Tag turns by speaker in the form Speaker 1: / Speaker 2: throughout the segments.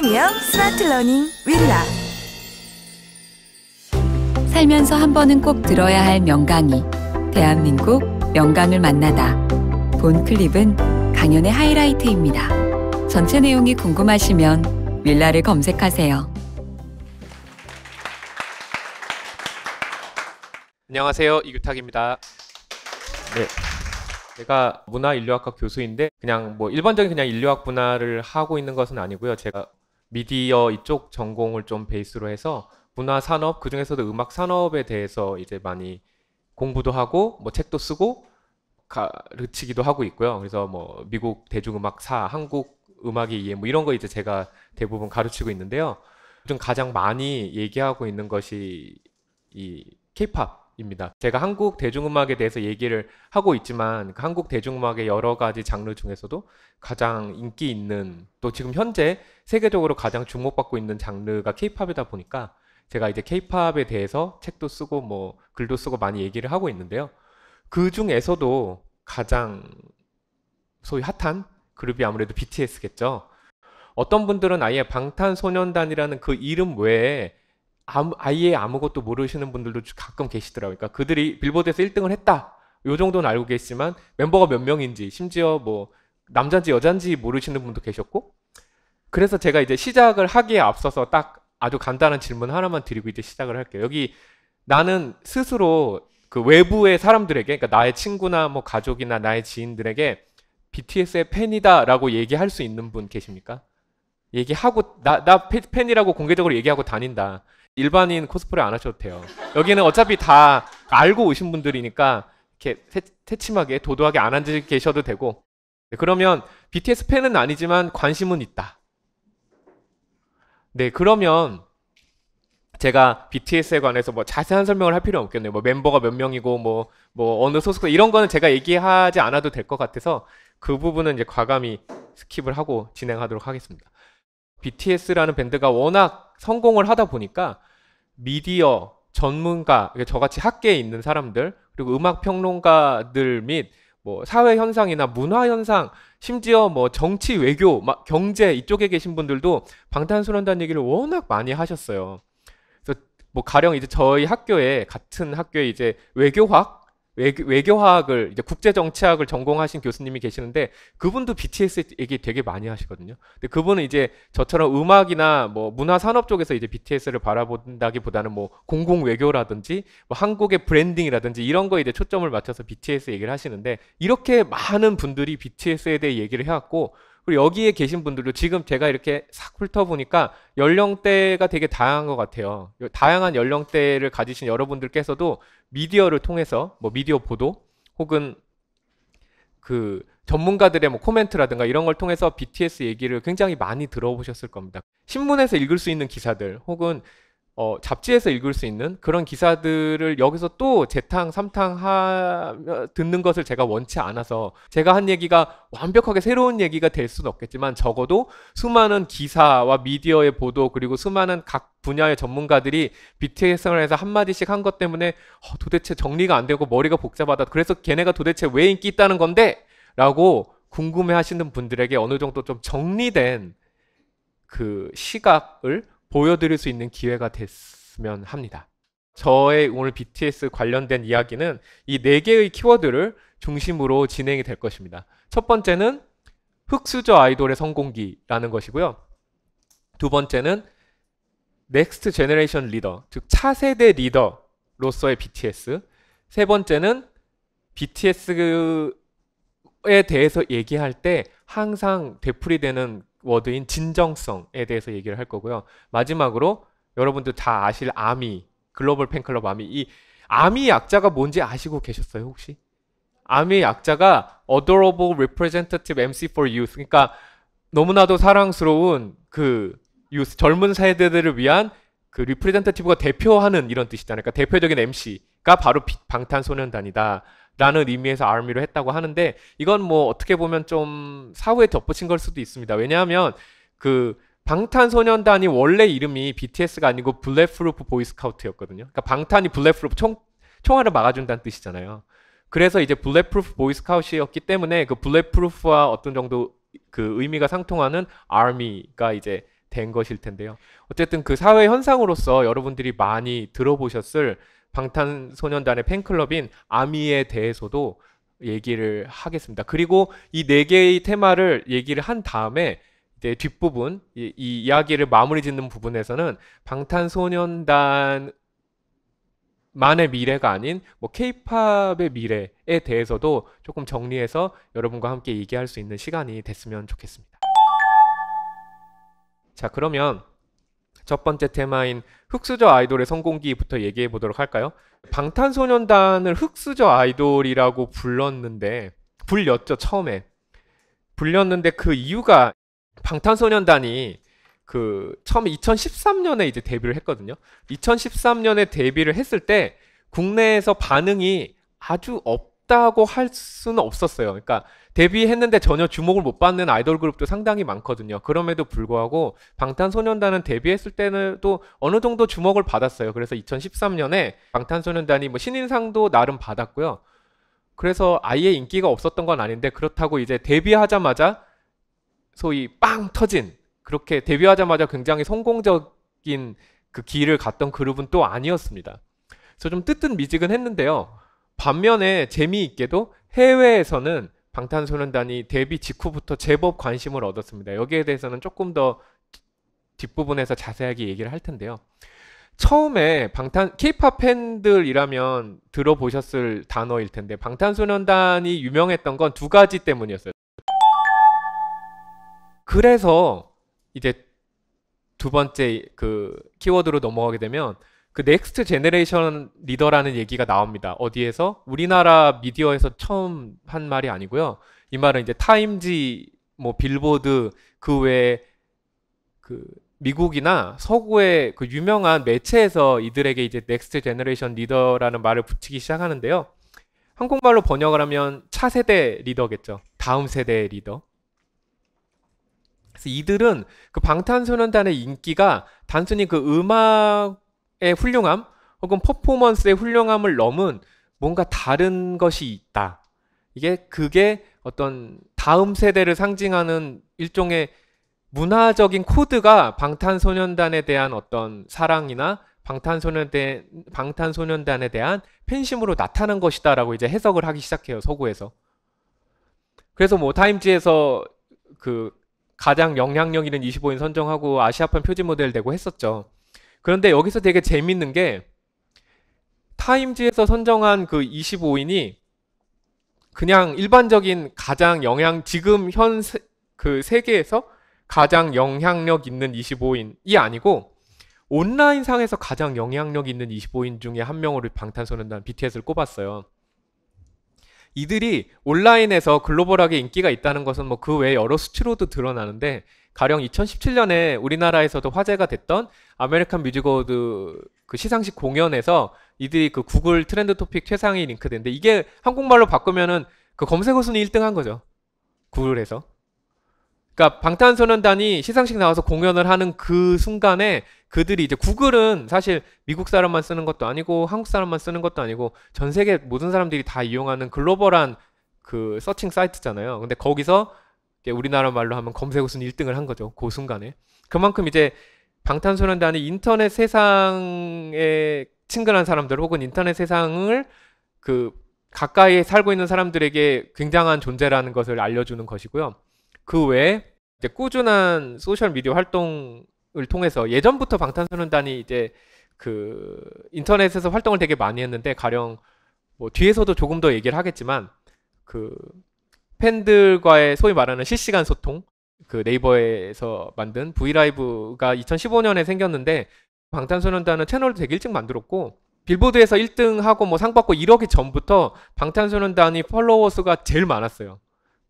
Speaker 1: 프리미엄 스마트 러닝 윌라 살면서 한 번은 꼭 들어야 할 명강의 대한민국 명강을 만나다 본 클립은 강연의 하이라이트입니다. 전체 내용이 궁금하시면 윌라를 검색하세요. 안녕하세요. 이규탁입니다. 네. 제가 문화인류학과 교수인데 그냥 뭐 일반적인 그냥 인류학 분야를 하고 있는 것은 아니고요. 제가 미디어 이쪽 전공을 좀 베이스로 해서 문화 산업 그 중에서도 음악 산업에 대해서 이제 많이 공부도 하고 뭐 책도 쓰고 가르치기도 하고 있고요. 그래서 뭐 미국 대중음악사, 한국 음악의 이해 뭐 이런 거 이제 제가 대부분 가르치고 있는데요. 요즘 가장 많이 얘기하고 있는 것이 이 케이팝입니다. 제가 한국 대중음악에 대해서 얘기를 하고 있지만 그 한국 대중음악의 여러 가지 장르 중에서도 가장 인기 있는 또 지금 현재 세계적으로 가장 주목받고 있는 장르가 케이팝이다 보니까 제가 이제 케이팝에 대해서 책도 쓰고 뭐 글도 쓰고 많이 얘기를 하고 있는데요. 그 중에서도 가장 소위 핫한 그룹이 아무래도 BTS겠죠. 어떤 분들은 아예 방탄소년단이라는 그 이름 외에 아무, 아예 아무것도 모르시는 분들도 가끔 계시더라고요. 그러니까 그들이 빌보드에서 1등을 했다. 요 정도는 알고 계시지만 멤버가 몇 명인지 심지어 뭐 남잔지 여잔지 모르시는 분도 계셨고 그래서 제가 이제 시작을 하기에 앞서서 딱 아주 간단한 질문 하나만 드리고 이제 시작을 할게요. 여기 나는 스스로 그 외부의 사람들에게, 그러니까 나의 친구나 뭐 가족이나 나의 지인들에게 BTS의 팬이다라고 얘기할 수 있는 분 계십니까? 얘기하고 나, 나 팬이라고 공개적으로 얘기하고 다닌다. 일반인 코스프레 안 하셔도 돼요. 여기는 어차피 다 알고 오신 분들이니까 이렇게 태, 침하게 도도하게 안 앉아 계셔도 되고. 네, 그러면 BTS 팬은 아니지만 관심은 있다. 네, 그러면 제가 BTS에 관해서 뭐 자세한 설명을 할 필요는 없겠네요. 뭐 멤버가 몇 명이고 뭐, 뭐 어느 소속사 이런 거는 제가 얘기하지 않아도 될 것 같아서 그 부분은 이제 과감히 스킵을 하고 진행하도록 하겠습니다. BTS라는 밴드가 워낙 성공을 하다 보니까 미디어 전문가, 저같이 학계에 있는 사람들, 그리고 음악 평론가들 및뭐 사회 현상이나 문화 현상, 심지어 뭐 정치 외교, 막 경제 이쪽에 계신 분들도 방탄소년단 얘기를 워낙 많이 하셨어요. 그래서 뭐 가령 이제 저희 학교에 같은 학교에 이제 외교학 외교, 화학을 이제 국제 정치학을 전공하신 교수님이 계시는데 그분도 BTS 얘기 되게 많이 하시거든요. 근데 그분은 이제 저처럼 음악이나 뭐 문화 산업 쪽에서 이제 BTS를 바라본다기보다는 뭐 공공 외교라든지 뭐 한국의 브랜딩이라든지 이런 거에 이제 초점을 맞춰서 BTS 얘기를 하시는데 이렇게 많은 분들이 BTS에 대해 얘기를 해왔고 그리고 여기에 계신 분들도 지금 제가 이렇게 싹 훑어보니까 연령대가 되게 다양한 것 같아요. 다양한 연령대를 가지신 여러분들께서도 미디어를 통해서 뭐 미디어 보도 혹은 그 전문가들의 뭐 코멘트라든가 이런 걸 통해서 BTS 얘기를 굉장히 많이 들어보셨을 겁니다. 신문에서 읽을 수 있는 기사들 혹은 어, 잡지에서 읽을 수 있는 그런 기사들을 여기서 또 재탕 삼탕 하 어, 듣는 것을 제가 원치 않아서 제가 한 얘기가 완벽하게 새로운 얘기가 될 수는 없겠지만 적어도 수많은 기사와 미디어의 보도 그리고 수많은 각 분야의 전문가들이 BTS를 해서 한마디씩 한 것 때문에 어, 도대체 정리가 안 되고 머리가 복잡하다 그래서 걔네가 도대체 왜 인기 있다는 건데 라고 궁금해 하시는 분들에게 어느 정도 좀 정리된 그 시각을 보여드릴 수 있는 기회가 됐으면 합니다. 저의 오늘 BTS 관련된 이야기는 이 네 개의 키워드를 중심으로 진행이 될 것입니다. 첫 번째는 흑수저 아이돌의 성공기라는 것이고요. 두 번째는 넥스트 제너레이션 리더, 즉 차세대 리더로서의 BTS. 세 번째는 BTS에 대해서 얘기할 때 항상 되풀이되는 워드인 진정성에 대해서 얘기를 할 거고요. 마지막으로 여러분들 다 아실 아미, 글로벌 팬클럽 아미. 이 아미 약자가 뭔지 아시고 계셨어요, 혹시? 아미 약자가 Adorable Representative MC for Youth. 그러니까 너무나도 사랑스러운 그 유스, 젊은 세대들을 위한 그리프레젠터티브가 대표하는 이런 뜻이잖아요. 그러니까 대표적인 MC가 바로 방탄소년단이다. 라는 의미에서 army로 했다고 하는데 이건 뭐 어떻게 보면 좀 사후에 덧붙인 걸 수도 있습니다. 왜냐하면 그 방탄소년단이 원래 이름이 BTS가 아니고 블랙프루프 보이스카우트였거든요. 그러니까 방탄이 블랙프루프 총 총알을 막아준다는 뜻이잖아요. 그래서 이제 블랙프루프 보이스카우트였기 때문에 그 블랙프루프와 어떤 정도 그 의미가 상통하는 army가 이제 된 것일 텐데요. 어쨌든 그 사회 현상으로서 여러분들이 많이 들어보셨을 방탄소년단의 팬클럽인 아미에 대해서도 얘기를 하겠습니다. 그리고 이 네 개의 테마를 얘기를 한 다음에 이제 뒷부분 이, 이 이야기를 마무리 짓는 부분에서는 방탄소년단 만의 미래가 아닌 뭐 케이팝의 미래에 대해서도 조금 정리해서 여러분과 함께 얘기할 수 있는 시간이 됐으면 좋겠습니다. 자, 그러면 첫 번째 테마인 흑수저 아이돌의 성공기부터 얘기해 보도록 할까요? 방탄소년단을 흑수저 아이돌이라고 불렀는데 불렸죠 처음에 불렸는데 그 이유가 방탄소년단이 그 처음에 2013년에 이제 데뷔를 했거든요. 2013년에 데뷔를 했을 때 국내에서 반응이 아주 없 있다고 할 수는 없었어요. 그러니까 데뷔했는데 전혀 주목을 못 받는 아이돌 그룹도 상당히 많거든요. 그럼에도 불구하고 방탄소년단은 데뷔했을 때는 또 어느 정도 주목을 받았어요. 그래서 2013년에 방탄소년단이 뭐 신인상도 나름 받았고요. 그래서 아예 인기가 없었던 건 아닌데 그렇다고 이제 데뷔하자마자 소위 빵 터진 그렇게 데뷔하자마자 굉장히 성공적인 그 길을 갔던 그룹은 또 아니었습니다. 그래서 좀 뜨뜻미직은 했는데요. 반면에 재미있게도 해외에서는 방탄소년단이 데뷔 직후부터 제법 관심을 얻었습니다. 여기에 대해서는 조금 더 뒷부분에서 자세하게 얘기를 할 텐데요. 처음에 방탄 케이팝 팬들이라면 들어보셨을 단어일 텐데 방탄소년단이 유명했던 건 두 가지 때문이었어요. 그래서 이제 두 번째 그 키워드로 넘어가게 되면 그 넥스트 제네레이션 리더라는 얘기가 나옵니다. 어디에서? 우리나라 미디어에서 처음 한 말이 아니고요. 이 말은 이제 타임지, 뭐 빌보드 그 외에 그 미국이나 서구의 그 유명한 매체에서 이들에게 이제 넥스트 제너레이션 리더라는 말을 붙이기 시작하는데요. 한국말로 번역을 하면 차세대 리더겠죠. 다음 세대 리더. 그래서 이들은 그 방탄소년단의 인기가 단순히 그 음악 훌륭함 혹은 퍼포먼스의 훌륭함을 넘은 뭔가 다른 것이 있다. 이게 그게 어떤 다음 세대를 상징하는 일종의 문화적인 코드가 방탄소년단에 대한 어떤 사랑이나 방탄소년단, 방탄소년단에 대한 팬심으로 나타난 것이다라고 이제 해석을 하기 시작해요, 서구에서. 그래서 뭐타임즈에서그 가장 영향력 있는 25인 선정하고 아시아판 표지 모델 되고 했었죠. 그런데 여기서 되게 재밌는 게 타임지에서 선정한 그 25인이 그냥 일반적인 가장 영향 지금 현 그 세계에서 가장 영향력 있는 25인이 아니고 온라인상에서 가장 영향력 있는 25인 중에 한 명으로 방탄소년단 BTS를 꼽았어요. 이들이 온라인에서 글로벌하게 인기가 있다는 것은 뭐 그외 여러 수치로도 드러나는데 가령 2017년에 우리나라에서도 화제가 됐던 아메리칸 뮤직 어워드 그 시상식 공연에서 이들이 그 구글 트렌드 토픽 최상위 링크드인데 이게 한국말로 바꾸면은 그 검색어 순위 1등 한 거죠. 구글에서. 그러니까 방탄소년단이 시상식 나와서 공연을 하는 그 순간에 그들이 이제 구글은 사실 미국 사람만 쓰는 것도 아니고 한국 사람만 쓰는 것도 아니고 전 세계 모든 사람들이 다 이용하는 글로벌한 그 서칭 사이트잖아요. 근데 거기서 이제 우리나라 말로 하면 검색 우선 1등을 한 거죠. 그 순간에. 그만큼 이제 방탄소년단이 인터넷 세상에 친근한 사람들 혹은 인터넷 세상을 그 가까이 에 살고 있는 사람들에게 굉장한 존재라는 것을 알려주는 것이고요. 그 외에 이제 꾸준한 소셜 미디어 활동을 통해서 예전부터 방탄소년단이 이제 그 인터넷에서 활동을 되게 많이 했는데 가령 뭐 뒤에서도 조금 더 얘기를 하겠지만 그 팬들과의 소위 말하는 실시간 소통 그 네이버에서 만든 브이라이브가 2015년에 생겼는데 방탄소년단은 채널도 되게 일찍 만들었고 빌보드에서 1등하고 뭐 상 받고 이러기 전부터 방탄소년단이 팔로워 수가 제일 많았어요.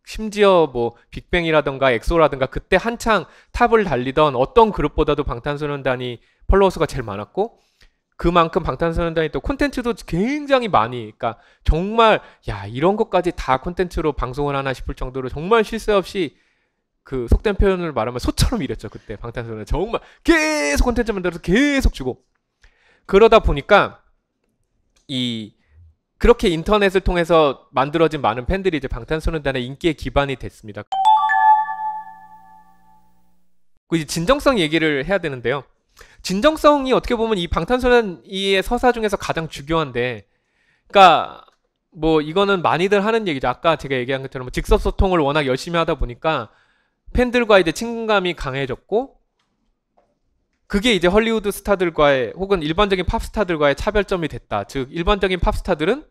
Speaker 1: 심지어 뭐빅뱅이라든가 엑소라든가 그때 한창 탑을 달리던 어떤 그룹보다도 방탄소년단이 팔로워 수가 제일 많았고 그만큼 방탄소년단이 또 콘텐츠도 굉장히 많이, 그러니까 정말 야 이런 것까지 다 콘텐츠로 방송을 하나 싶을 정도로 정말 쉴 새 없이 그 속된 표현을 말하면 소처럼 일했죠 그때 방탄소년단 정말 계속 콘텐츠 만들어서 계속 주고 그러다 보니까 이 그렇게 인터넷을 통해서 만들어진 많은 팬들이 이제 방탄소년단의 인기의 기반이 됐습니다. 그 이제 진정성 얘기를 해야 되는데요. 진정성이 어떻게 보면 이 방탄소년의 서사 중에서 가장 중요한데, 그러니까 뭐 이거는 많이들 하는 얘기죠. 아까 제가 얘기한 것처럼 뭐 직접 소통을 워낙 열심히 하다 보니까 팬들과 이제 친근감이 강해졌고, 그게 이제 헐리우드 스타들과의 혹은 일반적인 팝스타들과의 차별점이 됐다. 즉 일반적인 팝스타들은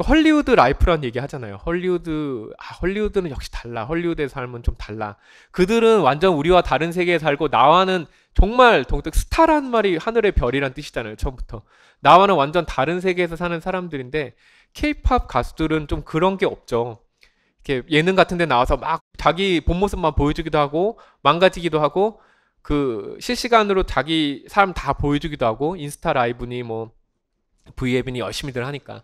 Speaker 1: 그 헐리우드 라이프란 얘기 하잖아요. 헐리우드 아, 헐리우드는 역시 달라. 헐리우드의 삶은 좀 달라. 그들은 완전 우리와 다른 세계에 살고 나와는 정말 동ต 스타란 말이 하늘의 별이란 뜻이잖아요. 처음부터 나와는 완전 다른 세계에서 사는 사람들인데 케이팝 가수들은 좀 그런 게 없죠. 이렇게 예능 같은 데 나와서 막 자기 본 모습만 보여주기도 하고 망가지기도 하고 그 실시간으로 자기 사람 다 보여주기도 하고 인스타 라이브니 뭐 브이앱이니 열심히들 하니까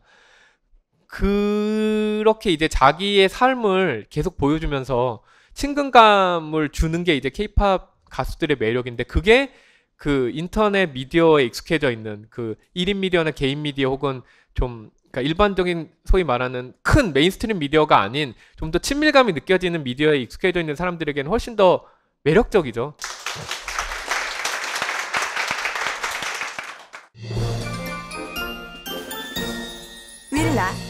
Speaker 1: 그렇게 이제 자기의 삶을 계속 보여주면서 친근감을 주는 게 이제 케이팝 가수들의 매력인데 그게 그 인터넷 미디어에 익숙해져 있는 그1인 미디어나 개인 미디어 혹은 좀 그러니까 일반적인 소위 말하는 큰 메인스트림 미디어가 아닌 좀 더 친밀감이 느껴지는 미디어에 익숙해져 있는 사람들에게는 훨씬 더 매력적이죠. 윌라